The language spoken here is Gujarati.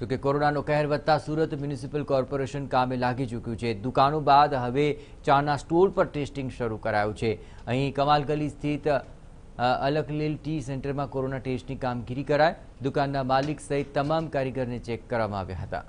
જોકે કોરોનાનો કહેર વધતા સુરત મ્યુનિસિપલ કોર્પોરેશન કામે લાગી ચૂક્યું છે દુકાનો બાદ હવે ચાના સ્ટોર પર ટેસ્ટિંગ શરૂ કરાયું છે અહીં કમાલગલી સ્થિત અલકલીલ ટી સેન્ટરમાં કોરોના ટેસ્ટની કામગીરી કરાય દુકાનના માલિક સહિત તમામ કારીગરને ચેક કરવામાં આવ્યા હતા